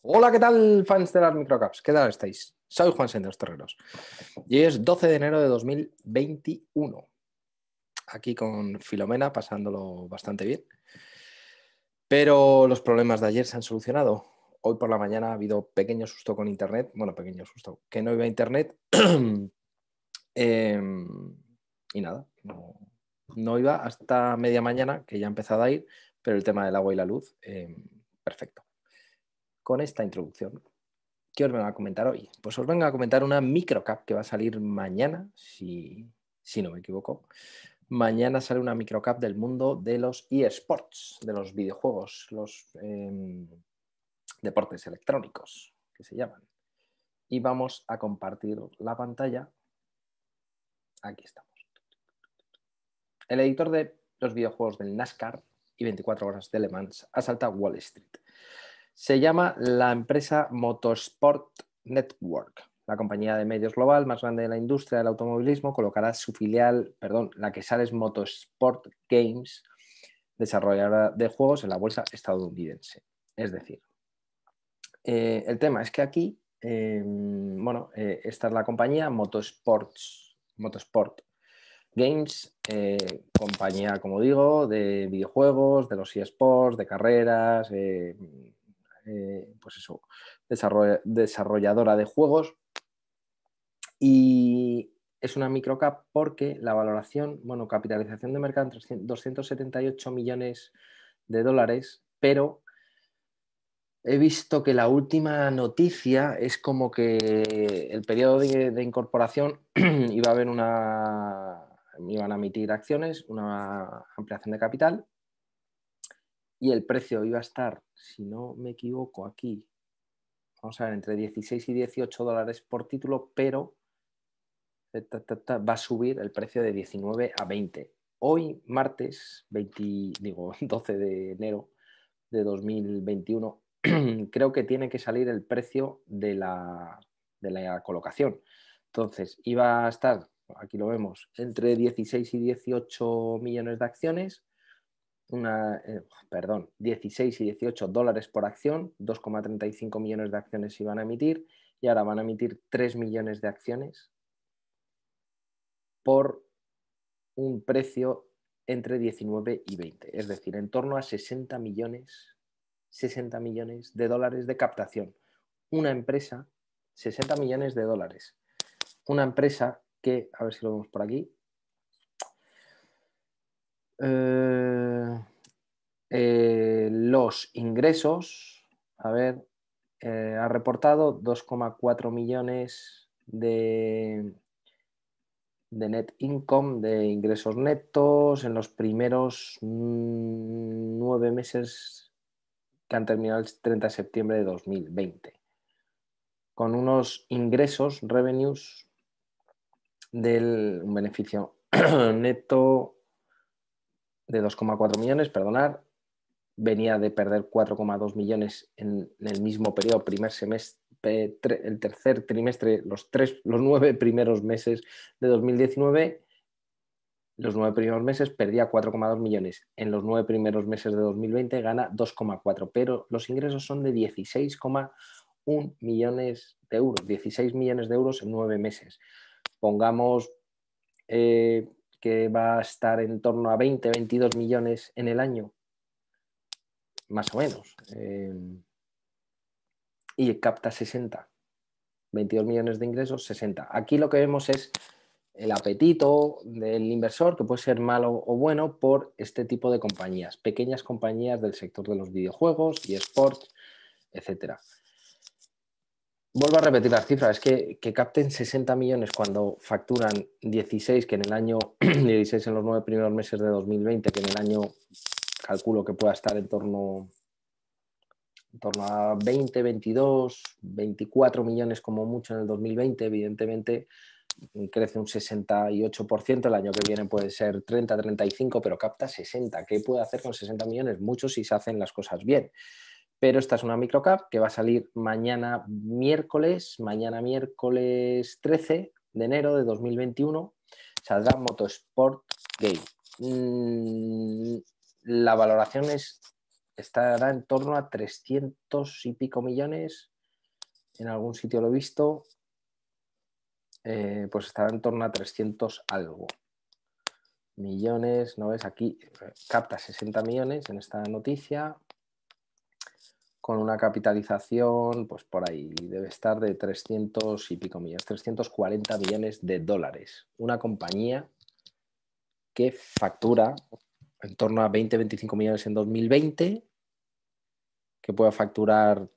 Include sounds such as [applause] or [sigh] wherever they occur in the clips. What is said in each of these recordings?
Hola, ¿qué tal, fans de las microcaps? ¿Qué tal estáis? Soy Juan los Terreros. Y es 12 de enero de 2021. Aquí con Filomena, pasándolo bastante bien. Pero los problemas de ayer se han solucionado. Hoy por la mañana ha habido pequeño susto con internet. Bueno, pequeño susto, que no iba a internet. [clears throat] Em, y nada, no, iba hasta media mañana, que ya ha empezado a ir, pero el tema del agua y la luz, em, perfecto con esta introducción. ¿Qué os vengo a comentar hoy? Pues os vengo a comentar una microcap que va a salir mañana, si, no me equivoco. Mañana sale una microcap del mundo de los eSports, de los videojuegos, los em, deportes electrónicos, que se llaman. Y vamos a compartir la pantalla. Aquí estamos. El editor de los videojuegos del NASCAR y 24 horas de Le Mans asalta Wall Street se llama la empresa Motorsport Network. La compañía de medios global más grande de la industria del automovilismo colocará su filial, perdón, la que sale es Motorsport Games, desarrolladora de juegos en la bolsa estadounidense. Es decir, eh, el tema es que aquí, em, bueno, eh, esta es la compañía Motorsports, Motorsport Games, eh, compañía, como digo, de videojuegos, de los eSports, de carreras, eh, pues eso, desarrolladora de juegos. Y es una microcap porque la valoración, bueno, capitalización de mercado en 278 millones de dólares, pero he visto que la última noticia es como que el periodo de, de incorporación [clears throat] iba a haber una, iban a emitir acciones, una ampliación de capital y el precio iba a estar, si no me equivoco, aquí, vamos a ver, entre 16 y 18 dólares por título, pero eh, va a subir el precio de 19 a 20. Hoy, martes digo, 12 [laughs] de enero de 2021, [clears throat] creo que tiene que salir el precio de la colocación. Entonces, iba a estar, aquí lo vemos, entre 16 y 18 millones de acciones una, eh, perdón, 16 y 18 dólares por acción, 2,35 millones de acciones iban a emitir y ahora van a emitir 3 millones de acciones por un precio entre 19 y 20, es decir, en torno a 60 millones, 60 millones de dólares de captación. Una empresa, 60 millones de dólares. Una empresa que, a ver si lo vemos por aquí, eh, eh, los ingresos, a ver, eh, ha reportado 2,4 millones de, de net income, de ingresos netos en los primeros mm, nueve meses que han terminado el 30 de septiembre de 2020, con unos ingresos, revenues, del un beneficio [clears throat] neto de 2,4 millones, perdonar, venía de perder 4,2 millones en, el mismo periodo, primer semestre, el tercer trimestre, los, tres, los nueve primeros meses de 2019, los nueve primeros meses perdía 4,2 millones, en los nueve primeros meses de 2020 gana 2,4, pero los ingresos son de 16,1 millones de euros, 16 millones de euros en nueve meses. Pongamos... Eh, que va a estar en torno a 20, 22 millones en el año, más o menos, em, y capta 60. 22 millones de ingresos, 60. Aquí lo que vemos es el apetito del inversor, que puede ser malo o bueno, por este tipo de compañías, pequeñas compañías del sector de los videojuegos y sports, etcétera vuelvo a repetir las cifras, es que, capten 60 millones cuando facturan 16, que en el año 16 [clears throat] en los nueve primeros meses de 2020, que en el año calculo que pueda estar en torno, en torno a 20, 22, 24 millones como mucho en el 2020, evidentemente crece un 68%, el año que viene puede ser 30, 35, pero capta 60. ¿Qué puede hacer con 60 millones? Muchos si se hacen las cosas bien pero esta es una microcap que va a salir mañana miércoles, mañana miércoles 13 de enero de 2021, saldrá Motosport Game. Mm, la valoración es, estará en torno a 300 y pico millones, en algún sitio lo he visto, eh, pues estará en torno a 300 algo. Millones, ¿no ves? Aquí eh, capta 60 millones en esta noticia, con una capitalización, pues por ahí debe estar de 300 y pico millones, 340 millones de dólares. Una compañía que factura en torno a 20-25 millones en 2020, que pueda facturar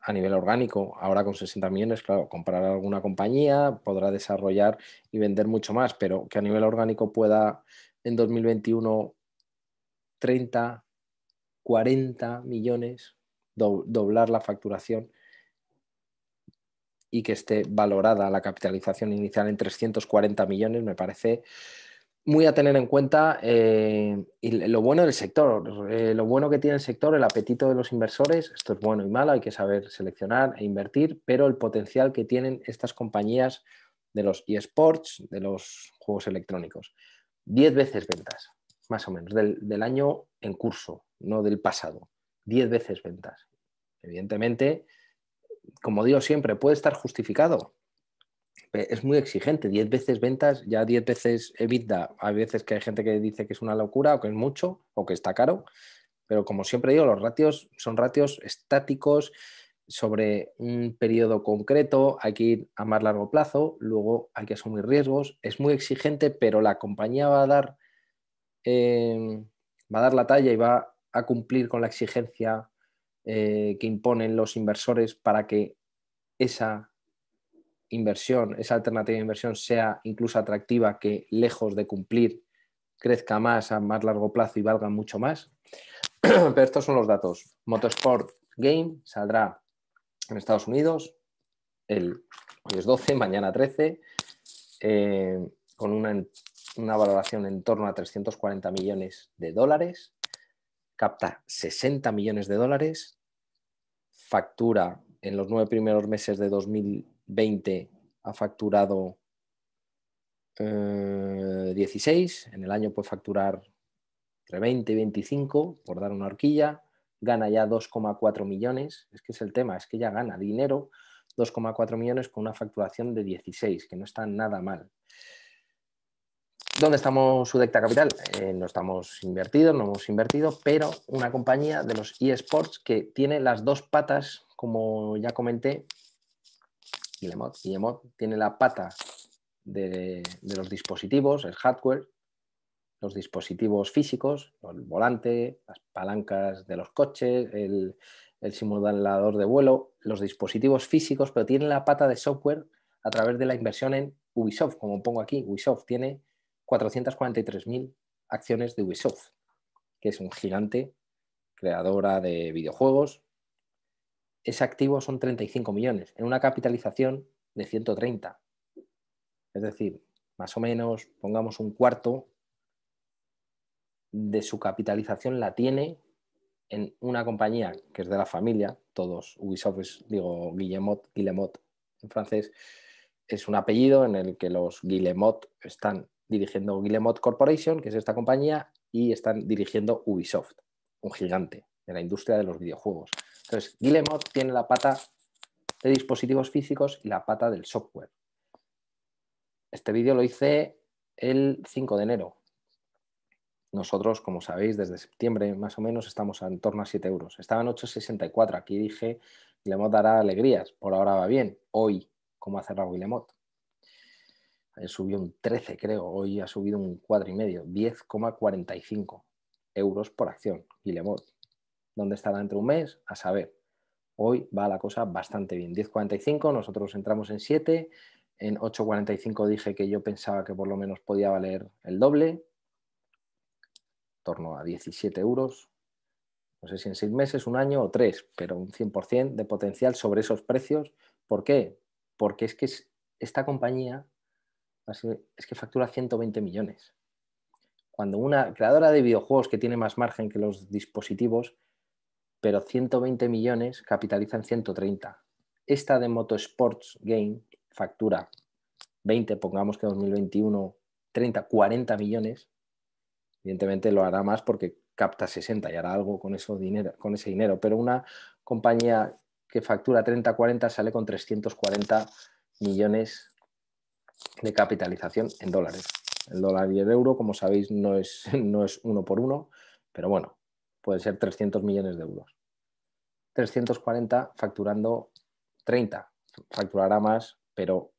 a nivel orgánico, ahora con 60 millones, claro, comprar alguna compañía, podrá desarrollar y vender mucho más, pero que a nivel orgánico pueda en 2021 30, 40 millones, doblar la facturación y que esté valorada la capitalización inicial en 340 millones, me parece muy a tener en cuenta eh, y lo bueno del sector, eh, lo bueno que tiene el sector, el apetito de los inversores, esto es bueno y malo, hay que saber seleccionar e invertir, pero el potencial que tienen estas compañías de los eSports, de los juegos electrónicos. 10 veces ventas, más o menos, del año en curso, no del pasado. 10 veces ventas. Evidentemente, como digo siempre, puede estar justificado. Es muy exigente, 10 veces ventas, ya 10 veces EBITDA. Hay veces que hay gente que dice que es una locura o que es mucho o que está caro, pero como siempre digo, los ratios son ratios estáticos sobre un periodo concreto, hay que ir a más largo plazo, luego hay que asumir riesgos, es muy exigente, pero la compañía va a dar, eh, va a dar la talla y va cumplir con la exigencia eh, que imponen los inversores para que esa inversión, esa alternativa de inversión sea incluso atractiva, que lejos de cumplir crezca más a más largo plazo y valga mucho más. [clears throat] Pero estos son los datos. Motorsport Game saldrá en Estados Unidos el 12, [laughs] mañana 13, eh, con una, una valoración en torno a 340 millones de dólares capta 60 millones de dólares, factura en los nueve primeros meses de 2020 ha facturado 16, eh, en el año puede facturar entre 20 y 25, por dar una horquilla, gana ya 2,4 millones, es que es el tema, es que ya gana dinero, 2,4 millones con una facturación de 16, que no está nada mal. ¿Dónde estamos Sudecta Capital? Eh, no estamos invertidos, no hemos invertido, pero una compañía de los eSports que tiene las dos patas, como ya comenté, y emot tiene la pata de, los dispositivos, el hardware, los dispositivos físicos, el volante, las palancas de los coches, el, el simulador de vuelo, los dispositivos físicos, pero tiene la pata de software a través de la inversión en Ubisoft, como pongo aquí. Ubisoft tiene 443.000 acciones de Ubisoft, que es un gigante creadora de videojuegos. Ese activo son 35 millones, en una capitalización de 130. Es decir, más o menos, pongamos un cuarto de su capitalización la tiene en una compañía que es de la familia, todos Ubisoft, es, digo Guillemot, Guillemot en francés, es un apellido en el que los Guillemot están dirigiendo Guillemot Corporation, que es esta compañía, y están dirigiendo Ubisoft, un gigante de la industria de los videojuegos. Entonces, Guillemot tiene la pata de dispositivos físicos y la pata del software. Este vídeo lo hice el 5 de enero. Nosotros, como sabéis, desde septiembre más o menos estamos en torno a 7 euros. Estaban 8,64. Aquí dije, Guillemot dará alegrías. Por ahora va bien. Hoy, ¿cómo ha cerrado Guillemot? subió un 13 creo, hoy ha subido un cuadro y medio 10,45 euros por acción, Guillemot. ¿Dónde estará entre un mes? A saber. Hoy va la cosa bastante bien. 10,45, nosotros entramos en 7, en 8,45 dije que yo pensaba que por lo menos podía valer el doble, torno a 17 euros. No sé si en 6 meses, un año o 3, pero un 100% de potencial sobre esos precios. ¿Por qué? Porque es que esta compañía es que factura 120 millones. Cuando una creadora de videojuegos que tiene más margen que los dispositivos, pero 120 millones capitalizan 130. Esta de Moto Sports Game factura 20, pongamos que 2021 30, 40 millones. Evidentemente lo hará más porque capta 60 y hará algo con, eso con ese dinero. Pero una compañía que factura 30, 40 sale con 340 millones de capitalización en dólares. El dólar y el euro, como sabéis, no es, [laughs] no es uno por uno, pero bueno, puede ser 300 millones de euros. 340 facturando 30, facturará más, pero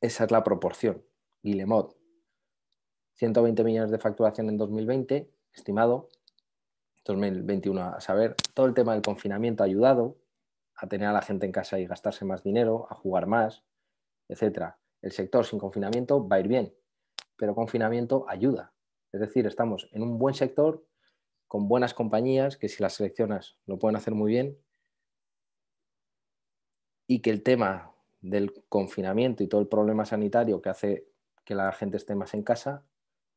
esa es la proporción. Guillemot, 120 millones de facturación en 2020, estimado, 2021 a saber, todo el tema del confinamiento ha ayudado a tener a la gente en casa y gastarse más dinero, a jugar más, etcétera. El sector sin confinamiento va a ir bien, pero confinamiento ayuda. Es decir, estamos en un buen sector con buenas compañías que si las seleccionas lo pueden hacer muy bien y que el tema del confinamiento y todo el problema sanitario que hace que la gente esté más en casa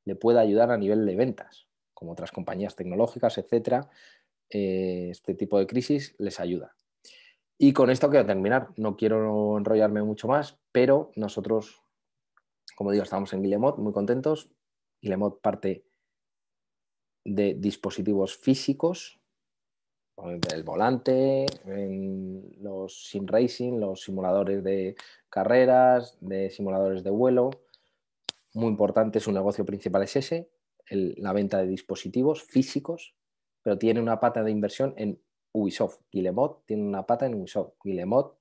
le pueda ayudar a nivel de ventas, como otras compañías tecnológicas, etcétera. Eh, este tipo de crisis les ayuda. Y con esto quiero terminar. No quiero enrollarme mucho más, pero nosotros, como digo, estamos en Guillemot muy contentos. Guillemot parte de dispositivos físicos, el volante, en los sim racing, los simuladores de carreras, de simuladores de vuelo. Muy importante, su negocio principal es ese, la venta de dispositivos físicos, pero tiene una pata de inversión en Ubisoft. Guillemot tiene una pata en Ubisoft. Guillemot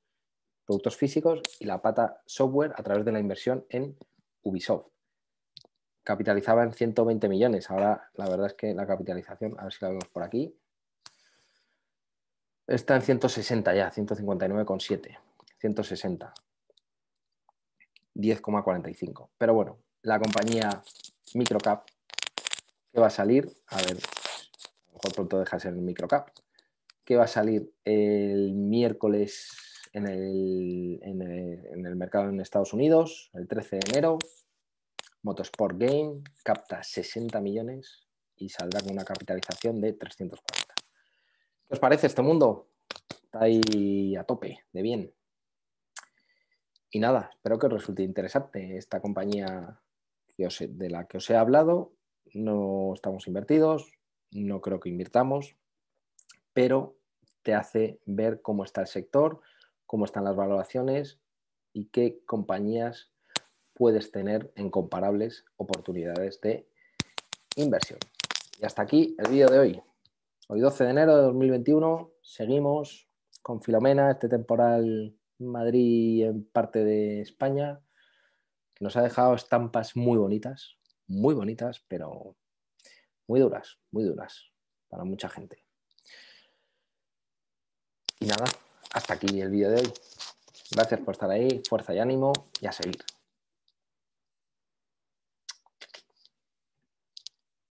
productos físicos y la pata software a través de la inversión en Ubisoft. Capitalizaba en 120 millones. Ahora la verdad es que la capitalización, a ver si la vemos por aquí, está en 160 ya, 159,7. 160. 10,45. Pero bueno, la compañía Microcap que va a salir, a ver, a lo mejor pronto deja de ser el Microcap, que va a salir el miércoles en el, mercado en Estados Unidos el 13 de enero. Motorsport Game capta 60 millones y saldrá con una capitalización de 340. ¿Qué os parece este mundo? Está ahí a tope, de bien. Y nada, espero que os resulte interesante esta compañía de la que os he hablado. No estamos invertidos, no creo que invirtamos, pero te hace ver cómo está el sector, cómo están las valoraciones y qué compañías puedes tener en comparables oportunidades de inversión. Y hasta aquí el vídeo de hoy. Hoy 12 de enero de 2021 seguimos con Filomena, este temporal Madrid en parte de España, que nos ha dejado estampas muy bonitas, muy bonitas, pero muy duras, muy duras para mucha gente. Y nada, hasta aquí el vídeo de hoy. Gracias por estar ahí, fuerza y ánimo y a seguir.